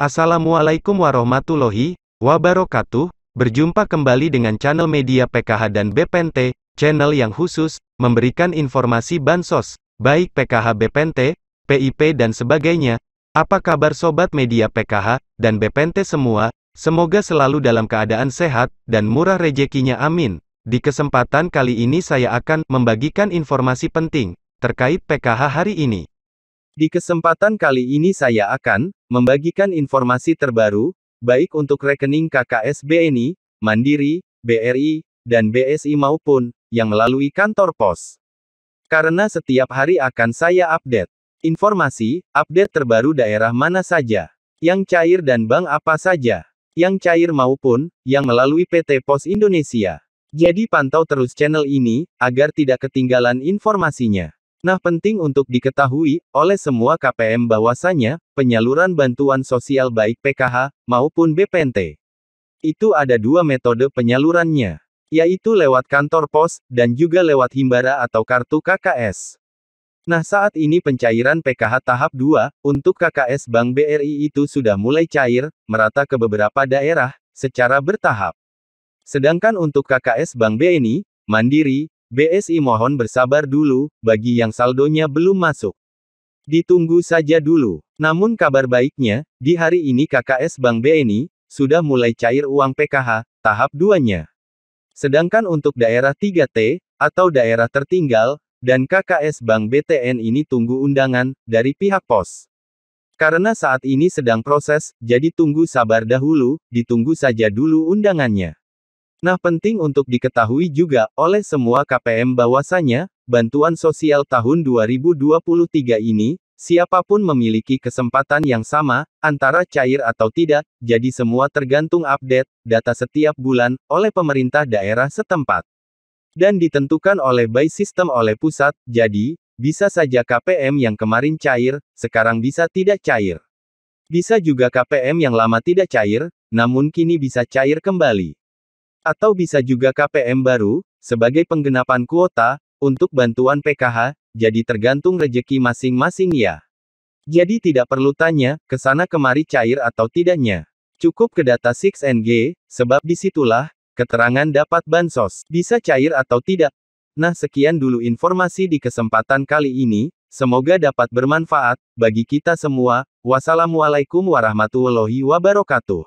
Assalamualaikum warahmatullahi wabarakatuh, berjumpa kembali dengan channel media PKH dan BPNT, channel yang khusus, memberikan informasi bansos, baik PKH BPNT, PIP dan sebagainya. Apa kabar Sobat Media PKH, dan BPNT semua, semoga selalu dalam keadaan sehat, dan murah rejekinya amin. Di kesempatan kali ini saya akan membagikan informasi penting, terkait PKH hari ini. Di kesempatan kali ini saya akan membagikan informasi terbaru, baik untuk rekening KKS BNI, Mandiri, BRI, dan BSI maupun yang melalui kantor pos. Karena setiap hari akan saya update informasi, update terbaru daerah mana saja, yang cair dan bank apa saja, yang cair maupun yang melalui PT Pos Indonesia. Jadi pantau terus channel ini agar tidak ketinggalan informasinya. Nah penting untuk diketahui oleh semua KPM bahwasanya, penyaluran bantuan sosial baik PKH maupun BPNT. Itu ada dua metode penyalurannya, yaitu lewat kantor pos dan juga lewat himbara atau kartu KKS. Nah saat ini pencairan PKH tahap 2 untuk KKS Bank BRI itu sudah mulai cair, merata ke beberapa daerah, secara bertahap. Sedangkan untuk KKS Bank BNI, Mandiri, BSI mohon bersabar dulu, bagi yang saldonya belum masuk. Ditunggu saja dulu. Namun kabar baiknya, di hari ini KKS Bank BNI, sudah mulai cair uang PKH, tahap 2-nya. Sedangkan untuk daerah 3T, atau daerah tertinggal, dan KKS Bank BTN ini tunggu undangan, dari pihak pos. Karena saat ini sedang proses, jadi tunggu sabar dahulu, ditunggu saja dulu undangannya. Nah penting untuk diketahui juga, oleh semua KPM bahwasanya, bantuan sosial tahun 2023 ini, siapapun memiliki kesempatan yang sama, antara cair atau tidak, jadi semua tergantung update, data setiap bulan, oleh pemerintah daerah setempat. Dan ditentukan oleh by system oleh pusat, jadi, bisa saja KPM yang kemarin cair, sekarang bisa tidak cair. Bisa juga KPM yang lama tidak cair, namun kini bisa cair kembali. Atau bisa juga KPM baru, sebagai penggenapan kuota, untuk bantuan PKH, jadi tergantung rejeki masing-masing ya. Jadi tidak perlu tanya, ke sana kemari cair atau tidaknya. Cukup ke data 6NG, sebab disitulah, keterangan dapat bansos, bisa cair atau tidak. Nah sekian dulu informasi di kesempatan kali ini, semoga dapat bermanfaat, bagi kita semua, wassalamualaikum warahmatullahi wabarakatuh.